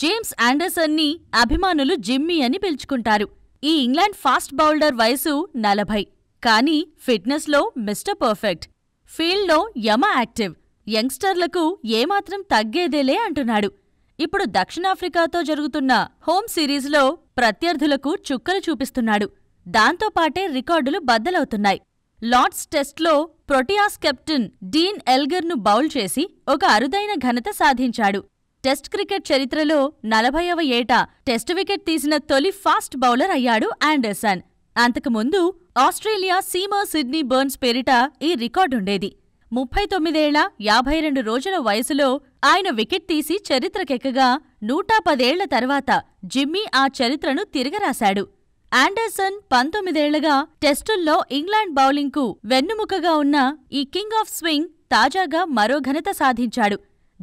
James ఆండర్సన్ని అభిమానులు Jimmy అని పిలుచుకుంటారు ఈ ఇంగ్లాండ్ ఫాస్ట్ బౌల్డర్ వయసు నలభై కానీ ఫిట్నెస్లో మిస్టర్ పర్ఫెక్ట్ ఫీల్డ్లో యమ యాక్టివ్ యంగ్స్టర్లకు ఏమాత్రం తగ్గేదేలే అంటున్నాడు ఇప్పుడు దక్షిణాఫ్రికాతో జరుగుతున్న హోమ్ సిరీస్లో ప్రత్యర్థులకు చుక్కలు చూపిస్తున్నాడు దాంతోపాటే రికార్డులు బద్దలవుతున్నాయి లార్డ్స్ టెస్ట్లో ప్రొటియాస్ కెప్టెన్ డీన్ ఎల్గర్ను బౌల్ చేసి ఒక అరుదైన ఘనత సాధించాడు టెస్ట్ క్రికెట్ చరిత్రలో నలభైవ ఏటా టెస్ట్ వికెట్ తీసిన తొలి ఫాస్ట్ బౌలర్ అయ్యాడు ఆండర్సన్ అంతకుముందు ఆస్ట్రేలియా సీమా సిడ్నీ బర్న్స్ పేరిట ఈ రికార్డుండేది ముప్పై తొమ్మిదేళ్ల యాభై రెండు రోజుల వయసులో ఆయన వికెట్ తీసి చరిత్రకెక్కగా నూట పదేళ్ల తర్వాత జిమ్మీ ఆ చరిత్రను తిరగరాశాడు ఆండర్సన్ పంతొమ్మిదేళ్లగా టెస్టుల్లో ఇంగ్లాండ్ బౌలింగ్కు వెన్నుముకగా ఉన్న ఈ కింగ్ ఆఫ్ స్వింగ్ తాజాగా మరో ఘనత సాధించాడు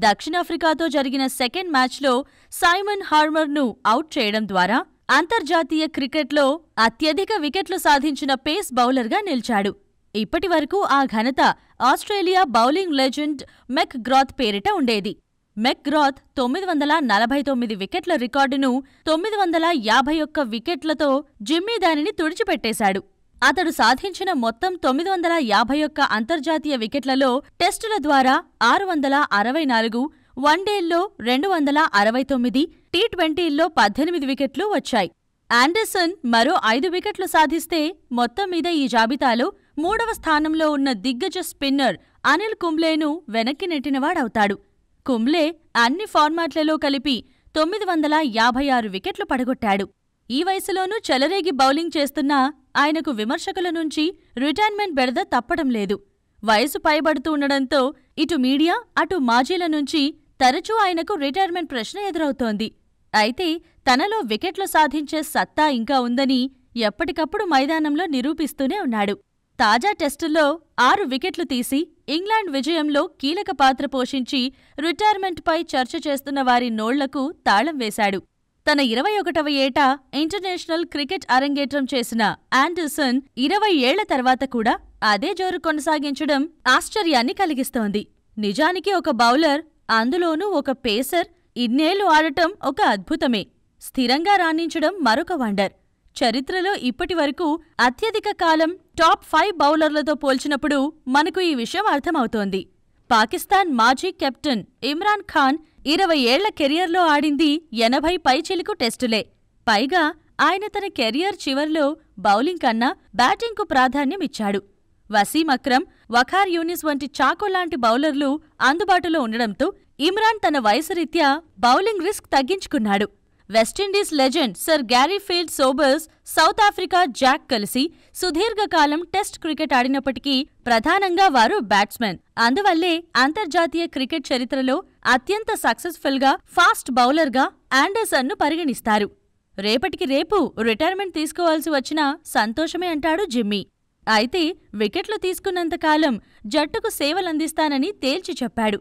దక్షిణాఫ్రికాతో జరిగిన సెకండ్ మ్యాచ్లో సైమన్ హార్మర్ను అవుట్ చేయడం ద్వారా అంతర్జాతీయ క్రికెట్లో అత్యధిక వికెట్లు సాధించిన పేస్ బౌలర్గా నిలిచాడు ఇప్పటి వరకు ఆ ఘనత Australia bowling legend McGrath పేరిట ఉండేది మెక్ గ్రాత్ తొమ్మిది వందల నలభై తొమ్మిది వికెట్ల రికార్డును తొమ్మిది వందల యాభై ఒక్క వికెట్లతో జిమ్మీ దానిని తుడిచిపెట్టేశాడు అతడు సాధించిన మొత్తం తొమ్మిది వందల యాభై ఒక్క అంతర్జాతీయ వికెట్లలో టెస్టుల ద్వారా ఆరు వందల అరవై నాలుగు వన్డేల్లో రెండు వందల అరవై తొమ్మిది టీ ట్వంటీల్లో పద్దెనిమిది వికెట్లు వచ్చాయి ఆండర్సన్ మరో ఐదు వికెట్లు సాధిస్తే మొత్తం మీద ఈ జాబితాలో మూడవ స్థానంలో ఉన్న దిగ్గజ స్పిన్నర్ అనిల్ కుంబ్లేను వెనక్కి నెట్టినవాడవుతాడు కుంబ్లే అన్ని ఫార్మాట్లలో కలిపి తొమ్మిది వందల యాభై ఆరు వికెట్లు పడగొట్టాడు ఈ వయసులోనూ చెలరేగి బౌలింగ్ చేస్తున్నా ఆయనకు విమర్శకుల నుంచి రిటైర్మెంట్ బెడద తప్పడం లేదు వయసు పైబడుతూ ఉండడంతో ఇటు మీడియా అటు మాజీల నుంచి తరచూ ఆయనకు రిటైర్మెంట్ ప్రశ్న ఎదురవుతోంది అయితే తనలో వికెట్లు సాధించే సత్తా ఇంకా ఉందని ఎప్పటికప్పుడు మైదానంలో నిరూపిస్తూనే ఉన్నాడు తాజా టెస్టుల్లో ఆరు వికెట్లు తీసి ఇంగ్లాండ్ విజయంలో కీలక పాత్ర పోషించి రిటైర్మెంట్పై చర్చ చేస్తున్న వారి నోళ్లకు తాళం వేశాడు తన ఇరవై ఒకటవ ఏట ఇంటర్నేషనల్ క్రికెట్ అరంగేట్రం చేసిన ఆండర్సన్ ఇరవై ఏళ్ల తర్వాత కూడా అదే జోరు కొనసాగించడం ఆశ్చర్యాన్ని కలిగిస్తోంది నిజానికి ఒక బౌలర్ అందులోనూ ఒక పేసర్ ఇన్నేళ్లు ఆడటం ఒక అద్భుతమే స్థిరంగా రాణించడం మరొక వండర్ చరిత్రలో ఇప్పటివరకు అత్యధిక కాలం టాప్ ఫైవ్ బౌలర్లతో పోల్చినప్పుడు మనకు ఈ విషయం అర్థమవుతోంది పాకిస్తాన్ మాజీ కెప్టెన్ ఇమ్రాన్ ఖాన్ ఇరవై ఏళ్ల కెరియర్లో ఆడింది ఎనభై పైచిలుకు టెస్టులే పైగా ఆయన తన కెరియర్ చివర్లో బౌలింగ్ కన్నా బ్యాటింగ్కు ప్రాధాన్యమిచ్చాడు వసీం అక్రమ్ వఖార్ యూనిస్ వంటి చాకో లాంటి బౌలర్లు అందుబాటులో ఉండడంతో ఇమ్రాన్ తన వయసు రీత్యా బౌలింగ్ రిస్క్ తగ్గించుకున్నాడు West Indies legend sir Garfield Sobers South Africa Jacques కలిసి సుదీర్ఘకాలం టెస్ట్ క్రికెట్ ఆడినప్పటికీ ప్రధానంగా వారు బ్యాట్స్మెన్ అందువల్లే అంతర్జాతీయ క్రికెట్ చరిత్రలో అత్యంత సక్సెస్ఫుల్గా ఫాస్ట్ బౌలర్గా ఆండర్సన్ను పరిగణిస్తారు రేపటికి రేపు రిటైర్మెంట్ తీసుకోవాల్సి వచ్చినా సంతోషమే అంటాడు జిమ్మీ అయితే వికెట్లు తీసుకున్నంతకాలం జట్టుకు సేవలందిస్తానని తేల్చి చెప్పాడు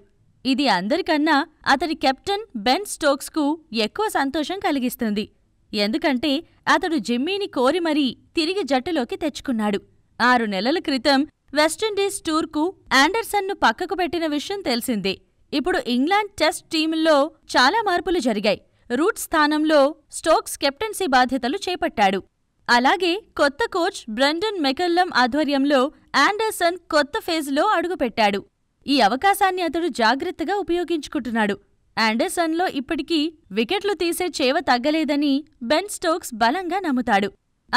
ఇది అందరికన్నా అతడి కెప్టెన్ బెన్ స్టోక్స్కు ఎక్కువ సంతోషం కలిగిస్తుంది ఎందుకంటే అతడు జిమ్మీని కోరి మరీ తిరిగి జట్టులోకి తెచ్చుకున్నాడు ఆరు నెలల క్రితం వెస్టిండీస్ టూర్కు ఆండర్సన్ను పక్కకు పెట్టిన విషయం తెలిసిందే ఇప్పుడు ఇంగ్లాండ్ టెస్ట్ టీంలో చాలా మార్పులు జరిగాయి రూట్ స్థానంలో స్టోక్స్ కెప్టెన్సీ బాధ్యతలు చేపట్టాడు అలాగే కొత్త కోచ్ బ్రెండన్ మెకల్లం ఆధ్వర్యంలో ఆండర్సన్ కొత్త ఫేజ్లో అడుగుపెట్టాడు ఈ అవకాశాన్ని అతడు జాగ్రత్తగా ఉపయోగించుకుంటున్నాడు ఆండర్సన్లో ఇప్పటికీ వికెట్లు తీసే చేవ తగ్గలేదని బెన్ స్టోక్స్ బలంగా నమ్ముతాడు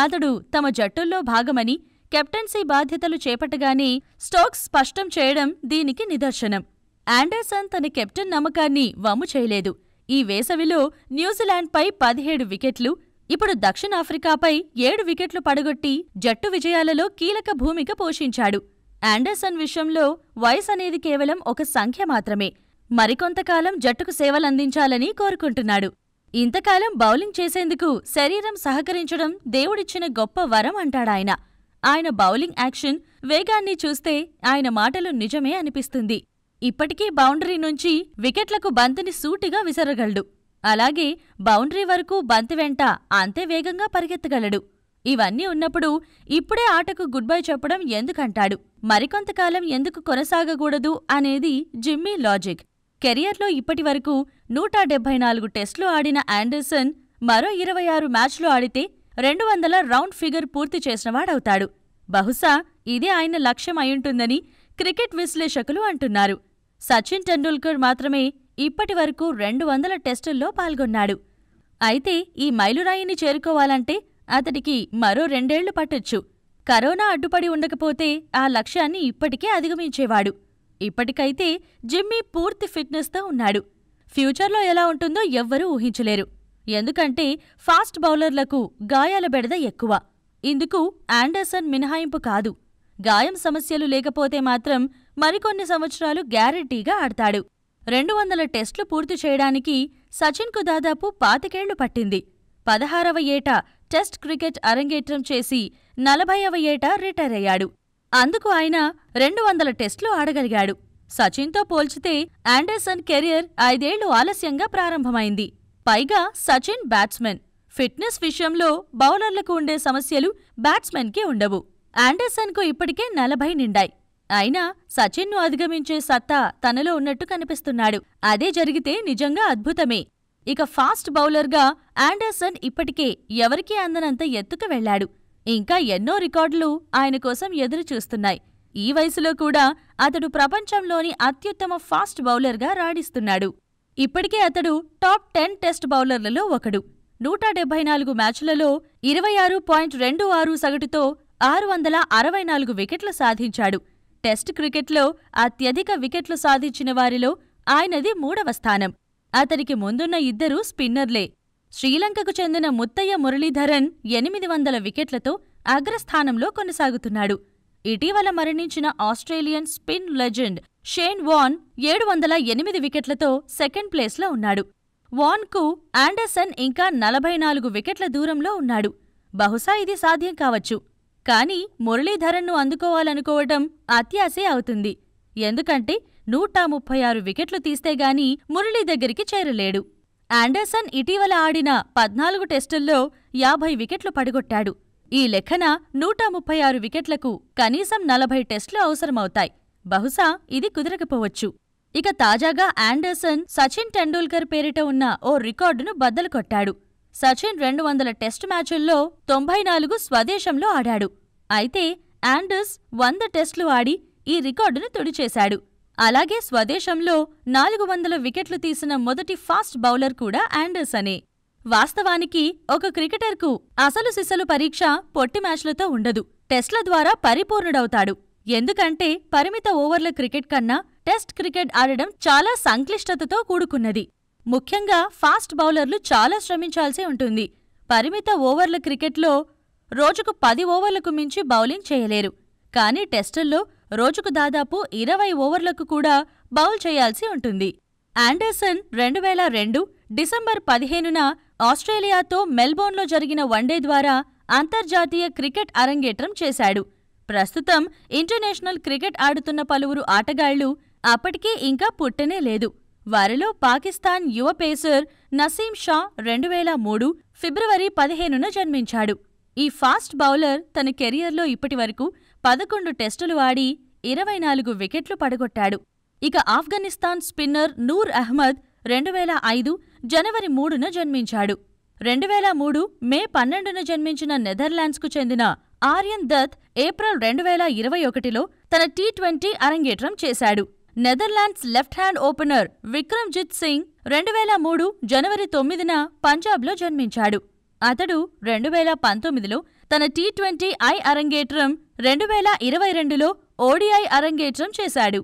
అతడు తమ జట్టుల్లో భాగమని కెప్టెన్సీ బాధ్యతలు చేపట్టగానే స్టోక్స్ స్పష్టం చేయడం దీనికి నిదర్శనం ఆండర్సన్ తన కెప్టెన్ నమ్మకాన్ని వమ్ము చేయలేదు ఈ వేసవిలో న్యూజిలాండ్పై పదిహేడు వికెట్లు ఇప్పుడు దక్షిణాఫ్రికాపై ఏడు వికెట్లు పడగొట్టి జట్టు విజయాలలో కీలక భూమిక పోషించాడు ఆండర్సన్ విషయంలో వయసు అనేది కేవలం ఒక సంఖ్య మాత్రమే మరికొంతకాలం జట్టుకు సేవలందించాలని కోరుకుంటున్నాడు ఇంతకాలం బౌలింగ్ చేసేందుకు శరీరం సహకరించడం దేవుడిచ్చిన గొప్ప వరం అంటాడాయన ఆయన బౌలింగ్ యాక్షన్ వేగాన్ని చూస్తే ఆయన మాటలు నిజమే అనిపిస్తుంది ఇప్పటికీ బౌండరీ నుంచి వికెట్లకు బంతిని సూటిగా విసరగలడు అలాగే బౌండరీ వరకు బంతి వెంట అంతే వేగంగా పరిగెత్తగలడు ఇవన్నీ ఉన్నప్పుడు ఇప్పుడే ఆటకు గుడ్ బై చెప్పడం ఎందుకంటాడు మరికొంతకాలం ఎందుకు కొనసాగకూడదు అనేది జిమ్మీ లాజిక్ కెరియర్లో ఇప్పటి వరకు నూట డెబ్బై నాలుగు టెస్టులు ఆడిన ఆండర్సన్ మరో ఇరవై ఆరు మ్యాచ్లు ఆడితే రెండు వందల రౌండ్ ఫిగర్ పూర్తి చేసినవాడవుతాడు బహుశా ఇదే ఆయన లక్ష్యం అయ్యుంటుందని క్రికెట్ విశ్లేషకులు అంటున్నారు సచిన్ టెండూల్కర్ మాత్రమే ఇప్పటి వరకు రెండు వందల టెస్టుల్లో పాల్గొన్నాడు అయితే ఈ మైలురాయిని చేరుకోవాలంటే అతడికి మరో రెండేళ్లు పట్టొచ్చు కరోనా అడ్డుపడి ఉండకపోతే ఆ లక్ష్యాన్ని ఇప్పటికే అధిగమించేవాడు ఇప్పటికైతే జిమ్మీ పూర్తి ఫిట్నెస్తో ఉన్నాడు ఫ్యూచర్లో ఎలా ఉంటుందో ఎవ్వరూ ఊహించలేరు ఎందుకంటే ఫాస్ట్ బౌలర్లకు గాయాల బెడద ఎక్కువ ఇందుకు ఆండర్సన్ మినహాయింపు కాదు గాయం సమస్యలు లేకపోతే మాత్రం మరికొన్ని సంవత్సరాలు గ్యారెంటీగా ఆడతాడు రెండు వందల టెస్టులు పూర్తి చేయడానికి సచిన్కు దాదాపు పాతికేళ్లు పట్టింది పదహారవ ఏటా టెస్ట్ క్రికెట్ అరంగేట్రం చేసి నలభైవ ఏటా రిటైర్ అయ్యాడు అందుకు ఆయన రెండు వందల టెస్టులు ఆడగలిగాడు సచిన్తో పోల్చితే ఆండర్సన్ కెరియర్ ఐదేళ్లు ఆలస్యంగా ప్రారంభమైంది పైగా సచిన్ బ్యాట్స్మెన్ ఫిట్నెస్ విషయంలో బౌలర్లకు ఉండే సమస్యలు బ్యాట్స్మెన్కి ఉండవు ఆండర్సన్కు ఇప్పటికే నలభై నిండాయి అయినా సచిన్ను అధిగమించే సత్తా తనలో ఉన్నట్టు కనిపిస్తున్నాడు అదే జరిగితే నిజంగా అద్భుతమే ఇక ఫాస్ట్ బౌలర్గా ఆండర్సన్ ఇప్పటికే ఎవరికీ అందనంత ఎత్తుకు వెళ్లాడు ఇంకా ఎన్నో రికార్డులు ఆయన కోసం ఎదురుచూస్తున్నాయి ఈ వయసులో కూడా అతడు ప్రపంచంలోని అత్యుత్తమ ఫాస్ట్ బౌలర్గా రాణిస్తున్నాడు ఇప్పటికే అతడు టాప్ టెన్ టెస్ట్ బౌలర్లలో ఒకడు నూట డెబ్బై నాలుగు మ్యాచ్లలో ఇరవై ఆరు పాయింట్ రెండు ఆరు సగటుతో ఆరు వందల అరవై నాలుగు వికెట్లు సాధించాడు టెస్ట్ క్రికెట్లో అత్యధిక వికెట్లు సాధించిన వారిలో ఆయనది మూడవ స్థానం అతనికి ముందున్న ఇద్దరూ స్పిన్నర్లే శ్రీలంకకు చెందిన ముత్తయ్య మురళీధరన్ ఎనిమిది వందల వికెట్లతో అగ్రస్థానంలో కొనసాగుతున్నాడు ఇటీవల మరణించిన Australian spin legend Shane Warne ఏడు వందల ఎనిమిది వికెట్లతో సెకండ్ ప్లేస్లో ఉన్నాడు వాన్కు ఆండర్సన్ ఇంకా నలభై నాలుగు వికెట్ల దూరంలో ఉన్నాడు బహుశా ఇది సాధ్యం కావచ్చు కానీ మురళీధరన్ను అందుకోవాలనుకోవటం అత్యాశే అవుతుంది ఎందుకంటే నూట ముప్పై ఆరు వికెట్లు తీస్తేగాని మురళీ దగ్గరికి చేరలేడు ఆండర్సన్ ఇటీవల ఆడిన పద్నాలుగు టెస్టుల్లో యాభై వికెట్లు పడగొట్టాడు ఈ లెక్కన నూట ముప్పై ఆరు వికెట్లకు కనీసం నలభై టెస్టులు అవసరమవుతాయి బహుశా ఇది కుదరకపోవచ్చు ఇక తాజాగా ఆండర్సన్ సచిన్ టెండూల్కర్ పేరిట ఉన్న ఓ రికార్డును బద్దలు కొట్టాడు సచిన్ రెండు వందల టెస్టు మ్యాచుల్లో తొంభై నాలుగు స్వదేశంలో ఆడాడు అయితే ఆండర్స్ వంద టెస్టులు ఆడి ఈ రికార్డును తుడిచేశాడు అలాగే స్వదేశంలో నాలుగు వందల వికెట్లు తీసిన మొదటి ఫాస్ట్ బౌలర్ కూడా యాండర్సనే వాస్తవానికి ఒక క్రికెటర్కు అసలు సిసలు పరీక్ష పొట్టి మ్యాచ్లతో ఉండదు టెస్ట్ల ద్వారా పరిపూర్ణుడవుతాడు ఎందుకంటే పరిమిత ఓవర్ల క్రికెట్ కన్నా టెస్ట్ క్రికెట్ ఆడడం చాలా సంక్లిష్టతతో కూడుకున్నది ముఖ్యంగా ఫాస్ట్ బౌలర్లు చాలా శ్రమించాల్సి ఉంటుంది పరిమిత ఓవర్ల క్రికెట్లో రోజుకు పది ఓవర్లకు మించి బౌలింగ్ చేయలేరు కానీ టెస్టుల్లో రోజుకు దాదాపు ఇరవై ఓవర్లకు కూడా బౌల్ చేయాల్సి ఉంటుంది ఆండర్సన్ రెండు వేల రెండు డిసెంబర్ పదిహేనున ఆస్ట్రేలియాతో మెల్బోర్న్లో జరిగిన వన్డే ద్వారా అంతర్జాతీయ క్రికెట్ అరంగేట్రం చేశాడు ప్రస్తుతం ఇంటర్నేషనల్ క్రికెట్ ఆడుతున్న పలువురు ఆటగాళ్లు అప్పటికీ ఇంకా పుట్టనే లేదు వారిలో పాకిస్తాన్ యువ పేసర్ నసీం షా రెండు వేల మూడు ఫిబ్రవరి పదిహేనున జన్మించాడు ఈ ఫాస్ట్ బౌలర్ తన కెరియర్లో ఇప్పటివరకు పదకొండు టెస్టులు ఆడి ఇరవై నాలుగు వికెట్లు పడగొట్టాడు ఇక ఆఫ్ఘనిస్తాన్ స్పిన్నర్ నూర్ అహ్మద్ రెండు ఐదు జనవరి మూడున జన్మించాడు రెండు మూడు మే పన్నెండున జన్మించిన నెదర్లాండ్స్కు చెందిన ఆర్యన్ దత్ ఏప్రిల్ రెండు వేల ఇరవై ఒకటిలో తన టీ ట్వంటీ అరంగేట్రం చేశాడు Netherlands left hand opener Vikramjit Singh రెండు వేల మూడు జనవరి తొమ్మిదిన పంజాబ్లో జన్మించాడు అతడు రెండు వేల పంతొమ్మిదిలో తన టీ ట్వంటీ ఐ అరంగేట్రం రెండు వేల ఇరవై రెండులో ఓడిఐ అరంగేట్రం చేశాడు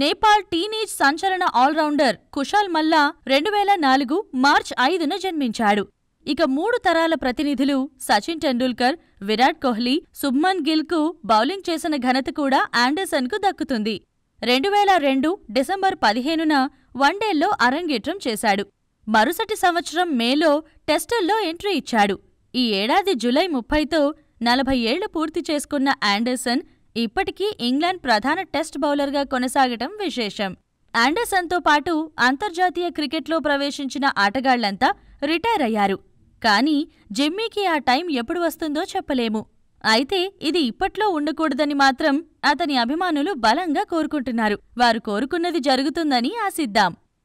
నేపాల్ టీనేజ్ సంచలన ఆల్రౌండర్ కుషాల్ మల్లా రెండు వేల నాలుగు మార్చ్ ఐదున జన్మించాడు ఇక మూడు తరాల ప్రతినిధులు సచిన్ టెండూల్కర్ విరాట్ కోహ్లీ సుబ్మన్ గిల్కు బౌలింగ్ చేసిన ఘనత కూడా ఆండర్సన్కు దక్కుతుంది రెండు వేల రెండు డిసెంబర్ పదిహేనున వన్డేల్లో అరంగేట్రం చేశాడు మరుసటి సంవత్సరం మేలో టెస్టుల్లో ఎంట్రీ ఇచ్చాడు ఈ ఏడాది జులై ముప్పైతో నలభై ఏళ్లు పూర్తి చేసుకున్న ఆండర్సన్ ఇప్పటికీ ఇంగ్లాండ్ ప్రధాన టెస్ట్ బౌలర్గా కొనసాగటం విశేషం ఆండర్సన్తో పాటు అంతర్జాతీయ క్రికెట్లో ప్రవేశించిన ఆటగాళ్లంతా రిటైర్ అయ్యారు కానీ జిమ్మీకి ఆ టైం ఎప్పుడు వస్తుందో చెప్పలేము అయితే ఇది ఇప్పట్లో ఉండకూడదని మాత్రం అతని అభిమానులు బలంగా కోరుకుంటున్నారు వారు కోరుకున్నది జరుగుతుందని ఆశిద్దాం